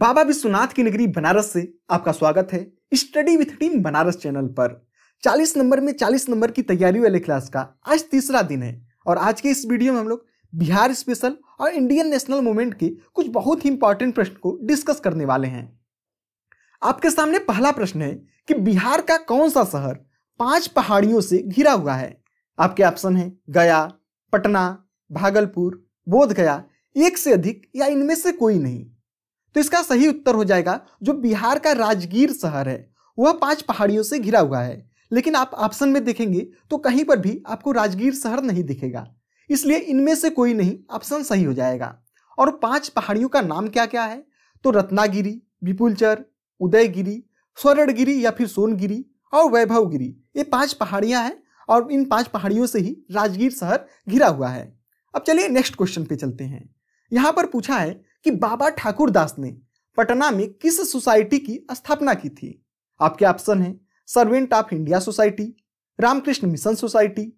बाबा विश्वनाथ की नगरी बनारस से आपका स्वागत है study with team Banaras channel पर 40 नंबर में 40 नंबर की तैयारी वाले क्लास का आज तीसरा दिन है और आज के इस वीडियो में हम लोग बिहार स्पेशल और इंडियन नेशनल मूवमेंट के कुछ बहुत ही इंपॉर्टेंट प्रश्न को डिस्कस करने वाले हैं आपके सामने पहला प्रश्न है कि बिहार का कौन सा शहर पांच पहाड़ियों से घिरा हुआ है आपके ऑप्शन है गया पटना भागलपुर बोध गया एक से अधिक या इनमें से कोई नहीं तो इसका सही उत्तर हो जाएगा जो बिहार का राजगीर शहर है वह पांच पहाड़ियों से घिरा हुआ है लेकिन आप ऑप्शन में देखेंगे तो कहीं पर भी आपको राजगीर शहर नहीं दिखेगा इसलिए इनमें से कोई नहीं ऑप्शन सही हो जाएगा और पांच पहाड़ियों का नाम क्या क्या है तो रत्नागिरी विपुलचर उदयगिरी स्वर्णगिरी या फिर सोनगिरी और वैभवगिरी ये पांच पहाड़ियां हैं और इन पांच पहाड़ियों से ही राजगीर शहर घिरा हुआ है अब चलिए नेक्स्ट क्वेश्चन पे चलते हैं यहाँ पर पूछा है कि बाबा ठाकुर दास ने पटना में किस सोसाइटी की स्थापना की थी आपके ऑप्शन है servant of India society Ramakrishna mission society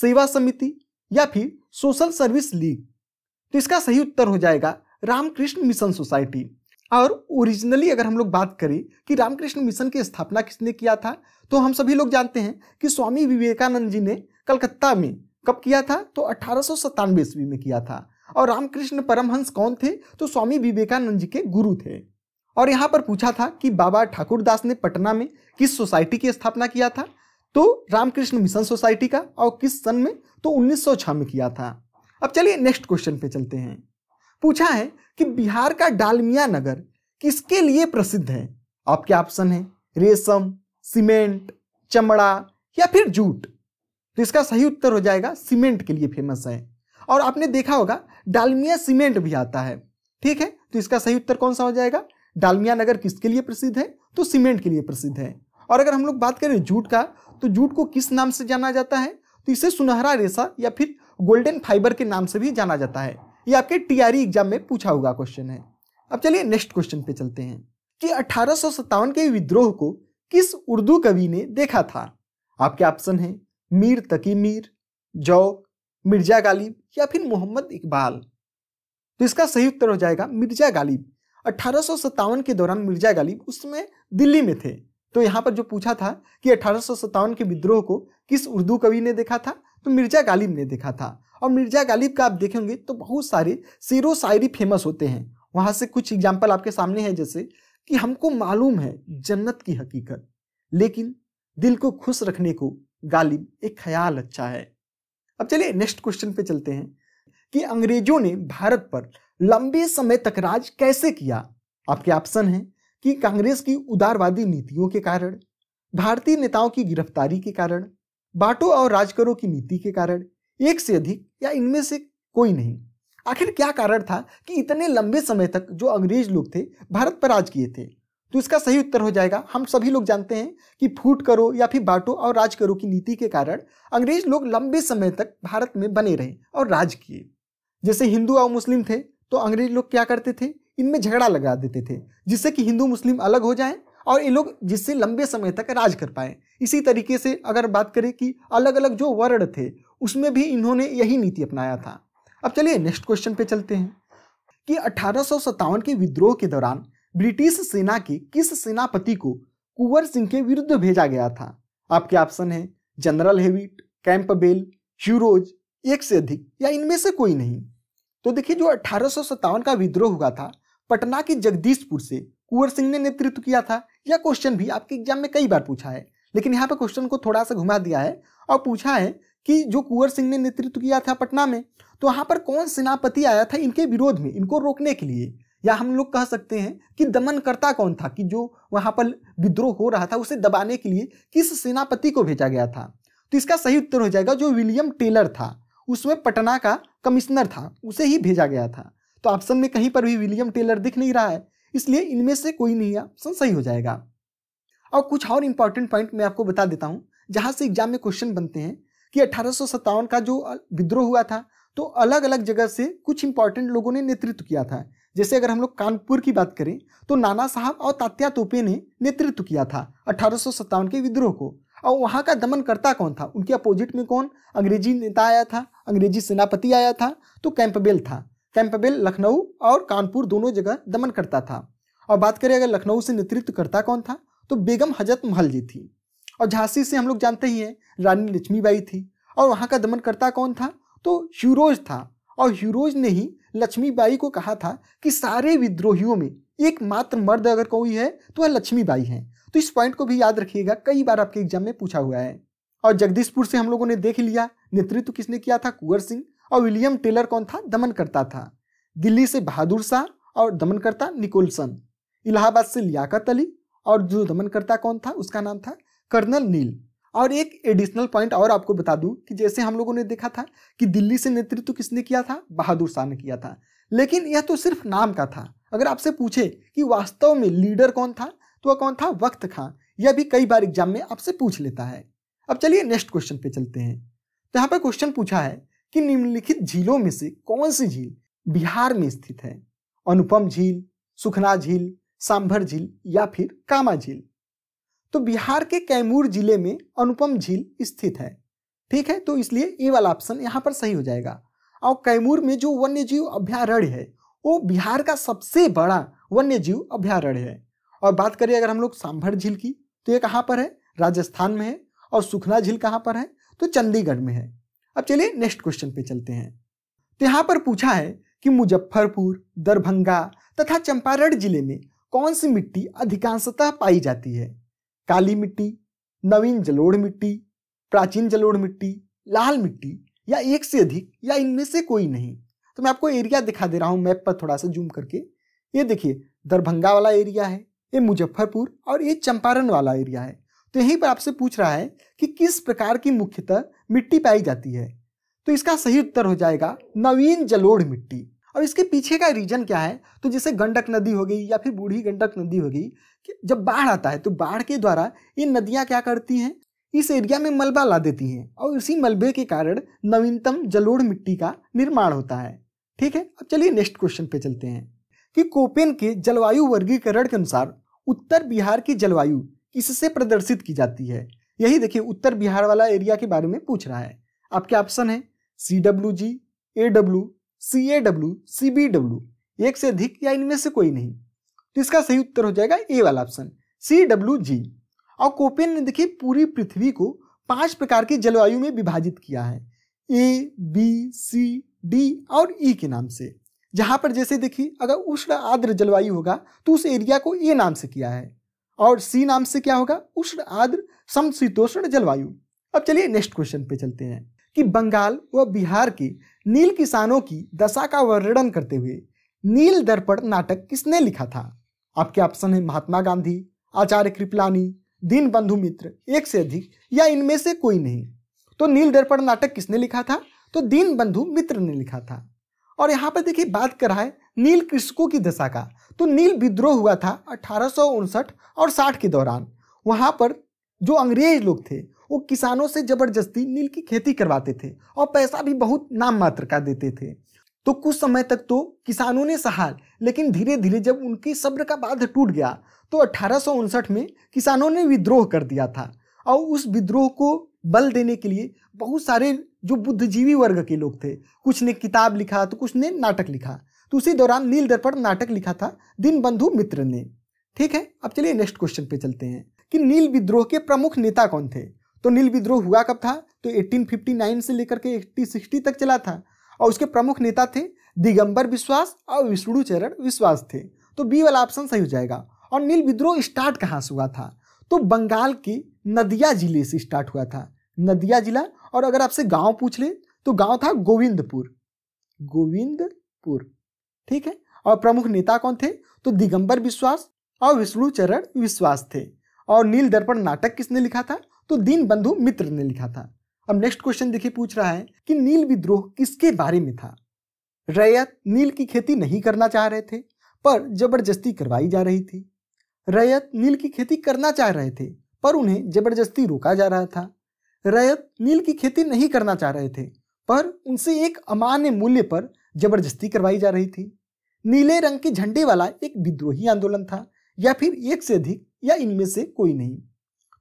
Seva Samiti या फिर सोशल सर्विस लीग तो इसका सही उत्तर हो जाएगा रामकृष्ण मिशन सोसाइटी और ओरिजिनली अगर हम लोग बात करें कि रामकृष्ण मिशन की स्थापना किसने किया था तो हम सभी लोग जानते हैं कि स्वामी विवेकानंद जी ने कलकत्ता में कब किया था तो अठारह ईस्वी में किया था और रामकृष्ण परमहंस कौन थे तो स्वामी विवेकानंद जी के गुरु थे और यहाँ पर पूछा था कि बाबा ठाकुर दास ने पटना में किस सोसाइटी की स्थापना किया था तो रामकृष्ण मिशन सोसाइटी का और किस सन में तो 1906 में किया था अब चलिए नेक्स्ट क्वेश्चन पे चलते हैं पूछा है कि बिहार का डालमिया नगर किसके लिए प्रसिद्ध है आपके ऑप्शन है रेशम सीमेंट चमड़ा या फिर जूट तो इसका सही उत्तर हो जाएगा सीमेंट के लिए फेमस है और आपने देखा होगा डालमिया सीमेंट भी आता है ठीक है तो इसका सही उत्तर कौन सा हो जाएगा डालमिया नगर किसके लिए प्रसिद्ध है तो सीमेंट के लिए प्रसिद्ध है और अगर हम लोग बात करें जूट का तो जूट को किस नाम से जाना जाता है तो इसे सुनहरा रेशा या फिर गोल्डन फाइबर के नाम से भी जाना जाता है ये आपके टीआरई एग्जाम में पूछा हुआ क्वेश्चन है अब चलिए नेक्स्ट क्वेश्चन पे चलते हैं कि अठारह के विद्रोह को किस उर्दू कवि ने देखा था आपके ऑप्शन है मीर तकी मीर जौक मिर्जा गालिब या फिर मोहम्मद इकबाल तो इसका सही उत्तर हो जाएगा मिर्जा गालिब अठारह के दौरान मिर्जा गालिब उस समय दिल्ली में थे तो यहाँ पर जो पूछा था कि अठारह के विद्रोह को किस उर्दू कवि ने देखा था तो मिर्जा गालिब ने देखा था और मिर्जा गालिब का आप देखेंगे तो बहुत सारे शेरो शायरी फेमस होते हैं वहाँ से कुछ एग्जाम्पल आपके सामने है जैसे कि हमको मालूम है जन्नत की हकीकत लेकिन दिल को खुश रखने को गालिब एक ख्याल अच्छा है अब चलिए नेक्स्ट क्वेश्चन पे चलते हैं कि अंग्रेजों ने भारत पर लंबे समय तक राज कैसे किया आपके ऑप्शन है कि कांग्रेस की उदारवादी नीतियों के कारण भारतीय नेताओं की गिरफ्तारी के कारण बाटो और राजकरों की नीति के कारण एक से अधिक या इनमें से कोई नहीं आखिर क्या कारण था कि इतने लंबे समय तक जो अंग्रेज लोग थे भारत पर राज किए थे तो इसका सही उत्तर हो जाएगा हम सभी लोग जानते हैं कि फूट करो या फिर बांटो और राज करो की नीति के कारण अंग्रेज लोग लंबे समय तक भारत में बने रहे और राज किए जैसे हिंदू और मुस्लिम थे तो अंग्रेज लोग क्या करते थे इनमें झगड़ा लगा देते थे जिससे कि हिंदू मुस्लिम अलग हो जाएं और ये लोग जिससे लंबे समय तक राज कर पाए इसी तरीके से अगर बात करें कि अलग अलग जो वर्ण थे उसमें भी इन्होंने यही नीति अपनाया था अब चलिए नेक्स्ट क्वेश्चन पे चलते हैं कि अठारह के विद्रोह के दौरान ब्रिटिश सेना के किस सेनापति को कुंवर सिंह के विरुद्ध भेजा गया था आपके ऑप्शन है जनरल हेविट कैंपबेल ह्यूरोज एक से अधिक या इनमें से कोई नहीं तो देखिए जो अठारह का विद्रोह हुआ था पटना के जगदीशपुर से कुंवर सिंह ने नेतृत्व किया था यह क्वेश्चन भी आपके एग्जाम में कई बार पूछा है लेकिन यहाँ पर क्वेश्चन को थोड़ा सा घुमा दिया है और पूछा है कि जो कुंवर सिंह ने नेतृत्व किया था पटना में तो वहाँ पर कौन सेनापति आया था इनके विरोध में इनको रोकने के लिए या हम लोग कह सकते हैं कि दमनकर्ता कौन था कि जो वहां पर विद्रोह हो रहा था उसे दबाने के लिए किस सेनापति को भेजा गया था तो इसका सही उत्तर हो जाएगा जो विलियम टेलर था उसमें पटना का कमिश्नर था उसे ही भेजा गया था तो ऑप्शन में कहीं पर भी विलियम टेलर दिख नहीं रहा है इसलिए इनमें से कोई नहीं ऑप्शन सही हो जाएगा और कुछ और इम्पॉर्टेंट पॉइंट मैं आपको बता देता हूँ जहाँ से एग्जाम में क्वेश्चन बनते हैं कि अठारह का जो विद्रोह हुआ था तो अलग अलग जगह से कुछ इंपॉर्टेंट लोगों ने नेतृत्व किया था जैसे अगर हम लोग कानपुर की बात करें तो नाना साहब और तात्या तोपे ने नेतृत्व किया था अठारह के विद्रोह को और वहाँ का दमनकर्ता कौन था उनके अपोजिट में कौन अंग्रेजी नेता आया था अंग्रेजी सेनापति आया था तो कैंपबेल था कैंपबेल लखनऊ और कानपुर दोनों जगह दमन करता था और बात करें अगर लखनऊ से नेतृत्व करता कौन था तो बेगम हजरत महल जी थी और झांसी से हम लोग जानते ही हैं रानी लक्ष्मीबाई थी और वहाँ का दमनकर्ता कौन था तो ह्यूरोज था और ह्यूरोज ने ही लक्ष्मीबाई को कहा था कि सारे विद्रोहियों में एकमात्र मर्द अगर कोई है तो वह लक्ष्मीबाई है तो इस पॉइंट को भी याद रखिएगा कई बार आपके एग्जाम में पूछा हुआ है और जगदीशपुर से हम लोगों ने देख लिया नेतृत्व किसने किया था कुंवर सिंह और विलियम टेलर कौन था दमन करता था दिल्ली से बहादुर शाह और दमनकर्ता निकोलसन इलाहाबाद से लियाकत अली और जो दमनकर्ता कौन था उसका नाम था कर्नल नील और एक एडिशनल पॉइंट और आपको बता दूं कि जैसे हम लोगों ने देखा था कि दिल्ली से नेतृत्व किसने किया था बहादुर शाह ने किया था लेकिन यह तो सिर्फ नाम का था अगर आपसे पूछे कि वास्तव में लीडर कौन था तो वह कौन था वक्त खां यह भी कई बार एग्जाम में आपसे पूछ लेता है अब चलिए नेक्स्ट क्वेश्चन पे चलते हैं तो यहाँ पर क्वेश्चन पूछा है कि निम्नलिखित झीलों में से कौन सी झील बिहार में स्थित है अनुपम झील सुखना झील सांभर झील या फिर कामा झील तो बिहार के कैमूर जिले में अनुपम झील स्थित है ठीक है तो इसलिए ये वाला ऑप्शन यहाँ पर सही हो जाएगा और कैमूर में जो वन्य जीव अभ्यारण्य है वो बिहार का सबसे बड़ा वन्य जीव अभ्यारण्य है और बात करें अगर हम लोग सांभर झील की तो ये कहाँ पर है राजस्थान में है और सुखना झील कहाँ पर है तो चंडीगढ़ में है अब चलिए नेक्स्ट क्वेश्चन पे चलते हैं तो यहाँ पर पूछा है कि मुजफ्फरपुर दरभंगा तथा चंपारण जिले में कौन सी मिट्टी अधिकांशतः पाई जाती है काली मिट्टी नवीन जलोढ़ मिट्टी प्राचीन जलोढ़ मिट्टी लाल मिट्टी या एक से अधिक या इनमें से कोई नहीं तो मैं आपको एरिया दिखा दे रहा हूँ मैप पर थोड़ा सा जूम करके ये देखिए दरभंगा वाला एरिया है ये मुजफ्फरपुर और ये चंपारण वाला एरिया है तो यहीं पर आपसे पूछ रहा है कि किस प्रकार की मुख्यतः मिट्टी पाई जाती है तो इसका सही उत्तर हो जाएगा नवीन जलोढ़ मिट्टी अब इसके पीछे का रीजन क्या है तो जैसे गंडक नदी हो गई या फिर बूढ़ी गंडक नदी हो गई कि जब बाढ़ आता है तो बाढ़ के द्वारा ये नदियाँ क्या करती हैं इस एरिया में मलबा ला देती हैं और इसी मलबे के कारण नवीनतम जलोढ़ मिट्टी का निर्माण होता है ठीक है अब चलिए नेक्स्ट क्वेश्चन पे चलते हैं कि कोपेन के जलवायु वर्गीकरण के अनुसार उत्तर बिहार की जलवायु किससे प्रदर्शित की जाती है यही देखिए उत्तर बिहार वाला एरिया के बारे में पूछ रहा है आपके ऑप्शन है C W G A W C A W C B W एक से अधिक या इनमें से कोई नहीं तो इसका सही उत्तर हो जाएगा ए वाला ऑप्शन सी डब्ल्यू जी और कोपेन ने देखिए पूरी पृथ्वी को पांच प्रकार की जलवायु में विभाजित किया है ए बी सी डी और ई e के नाम से जहां पर जैसे देखिए अगर उष्ण आर्द्र जलवायु होगा तो उस एरिया को ए नाम से किया है और सी नाम से क्या होगा उष्ण आर्द्र समशीतोष्ण जलवायु अब चलिए नेक्स्ट क्वेश्चन पे चलते हैं कि बंगाल व बिहार के नील किसानों की दशा का वर्णन करते हुए नील दर्पण नाटक किसने लिखा था आपके ऑप्शन है महात्मा गांधी आचार्य कृपलानी दीन बंधु मित्र एक से अधिक या इनमें से कोई नहीं तो नील दर्पण नाटक किसने लिखा था तो दीन बंधु मित्र ने लिखा था और यहाँ पर देखिए बात कर रहा है नील कृषकों की दशा का तो नील विद्रोह हुआ था अठारह और साठ के दौरान वहाँ पर जो अंग्रेज लोग थे वो किसानों से जबरदस्ती नील की खेती करवाते थे और पैसा भी बहुत नाम मात्र का देते थे तो कुछ समय तक तो किसानों ने सहार लेकिन धीरे धीरे जब उनकी सब्र का बाध टूट गया तो अठारह में किसानों ने विद्रोह कर दिया था और उस विद्रोह को बल देने के लिए बहुत सारे जो बुद्धिजीवी वर्ग के लोग थे कुछ ने किताब लिखा तो कुछ ने नाटक लिखा तो उसी दौरान नील दर्पण नाटक लिखा था बंधु मित्र ने ठीक है अब चलिए नेक्स्ट क्वेश्चन पे चलते हैं कि नील विद्रोह के प्रमुख नेता कौन थे तो नील विद्रोह हुआ कब था तो 1859 से लेकर के 1860 तक चला था और उसके प्रमुख नेता थे दिगंबर विश्वास और विष्णु चरण विश्वास थे तो बी वाला ऑप्शन सही हो जाएगा और नील विद्रोह स्टार्ट कहाँ से हुआ था तो बंगाल के नदिया जिले से स्टार्ट हुआ था नदिया जिला और अगर आपसे गांव पूछ ले तो गांव था गोविंदपुर गोविंदपुर ठीक है और प्रमुख नेता कौन थे तो दिगंबर विश्वास और विष्णु चरण विश्वास थे और नील दर्पण नाटक किसने लिखा था तो दीन बंधु मित्र ने लिखा था अब नेक्स्ट क्वेश्चन देखिए पूछ रहा है कि नील विद्रोह किसके बारे में था रैयत नील की खेती नहीं करना चाह रहे थे पर जबरदस्ती करवाई जा रही थी रैयत नील की खेती करना चाह रहे थे पर उन्हें जबरदस्ती रोका जा रहा था रैयत नील की खेती नहीं करना चाह रहे थे पर उनसे एक अमान्य मूल्य पर जबरदस्ती करवाई जा रही थी नीले रंग के झंडे वाला एक विद्रोही आंदोलन था या फिर एक से अधिक या इनमें से कोई नहीं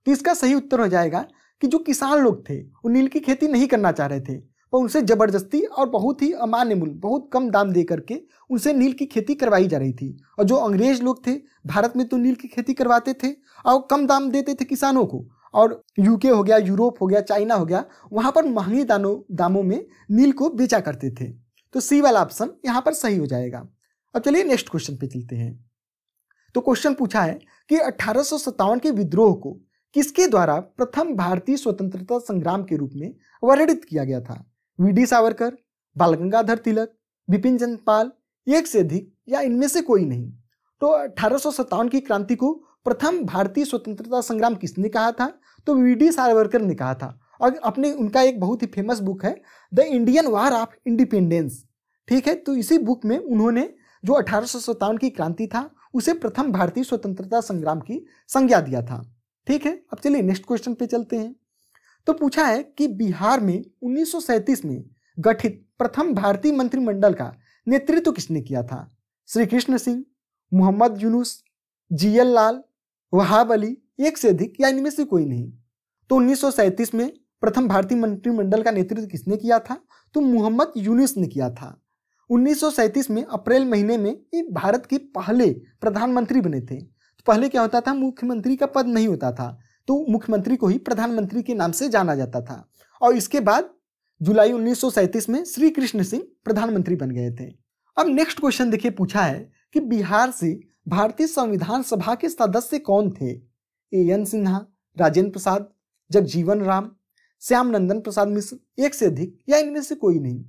तो इसका सही उत्तर हो जाएगा कि जो किसान लोग थे वो नील की खेती नहीं करना चाह रहे थे पर उनसे ज़बरदस्ती और बहुत ही अमान्य मूल्य बहुत कम दाम दे करके उनसे नील की खेती करवाई जा रही थी और जो अंग्रेज लोग थे भारत में तो नील की खेती करवाते थे और कम दाम देते थे किसानों को और यूके हो गया यूरोप हो गया चाइना हो गया वहाँ पर महंगे दानों दामों में नील को बेचा करते थे तो सी वाला ऑप्शन यहाँ पर सही हो जाएगा अब चलिए नेक्स्ट क्वेश्चन पे चलते हैं तो क्वेश्चन पूछा है कि अठारह के विद्रोह को किसके द्वारा प्रथम भारतीय स्वतंत्रता संग्राम के रूप में वर्णित किया गया था वीडी सावरकर बाल गंगाधर तिलक बिपिन चंद पाल एक से अधिक या इनमें से कोई नहीं तो अठारह की क्रांति को प्रथम भारतीय स्वतंत्रता संग्राम किसने कहा था तो वी डी सावरकर ने कहा था और अपने उनका एक बहुत ही फेमस बुक है the Indian war of independence ठीक है तो इसी बुक में उन्होंने जो अठारह की क्रांति था उसे प्रथम भारतीय स्वतंत्रता संग्राम की संज्ञा दिया था ठीक है अब चलिए नेक्स्ट क्वेश्चन पे चलते हैं तो पूछा है कि बिहार में उन्नीस में गठित प्रथम भारतीय मंत्रिमंडल का नेतृत्व किसने किया था श्री कृष्ण सिंह मोहम्मद यूनुस जी लाल वहाब अली एक से अधिक या इनमें से कोई नहीं तो उन्नीस में प्रथम भारतीय मंत्रिमंडल का नेतृत्व किसने किया था तो मोहम्मद यूनुस ने किया था उन्नीस में अप्रैल महीने में ये भारत के पहले प्रधानमंत्री बने थे पहले क्या होता था मुख्यमंत्री का पद नहीं होता था तो मुख्यमंत्री को ही प्रधानमंत्री के नाम से जाना जाता था और इसके बाद जुलाई उन्नीस में श्री कृष्ण सिंह प्रधानमंत्री बन गए थे अब नेक्स्ट क्वेश्चन देखिए पूछा है कि बिहार से भारतीय संविधान सभा के सदस्य कौन थे ए एन सिन्हा राजेंद्र प्रसाद जगजीवन राम श्याम नंदन प्रसाद मिश्र एक से अधिक या इनमें से कोई नहीं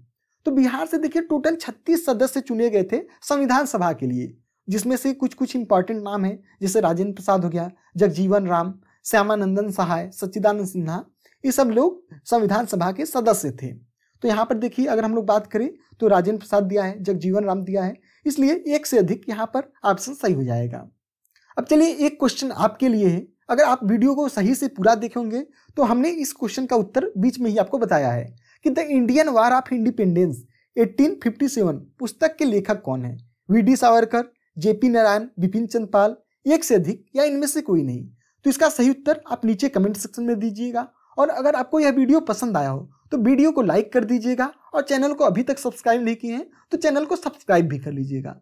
तो बिहार से देखिए टोटल 36 सदस्य चुने गए थे संविधान सभा के लिए जिसमें से कुछ कुछ इंपॉर्टेंट नाम है जैसे राजेंद्र प्रसाद हो गया जगजीवन राम श्यामानंदन सहाय सच्चिदानंद सिन्हा ये सब लोग संविधान सभा के सदस्य थे तो यहाँ पर देखिए अगर हम लोग बात करें तो राजेंद्र प्रसाद दिया है जगजीवन राम दिया है इसलिए एक से अधिक यहाँ पर ऑप्शन सही हो जाएगा अब चलिए एक क्वेश्चन आपके लिए है अगर आप वीडियो को सही से पूरा देखेंगे तो हमने इस क्वेश्चन का उत्तर बीच में ही आपको बताया है कि the Indian war of independence 1857 पुस्तक के लेखक कौन है V D Savarkar JP Narayan Vipin Chand Pal एक से अधिक या इनमें से कोई नहीं तो इसका सही उत्तर आप नीचे कमेंट सेक्शन में दीजिएगा और अगर आपको यह वीडियो पसंद आया हो तो वीडियो को लाइक कर दीजिएगा और चैनल को अभी तक सब्सक्राइब नहीं किए हैं तो चैनल को सब्सक्राइब भी कर लीजिएगा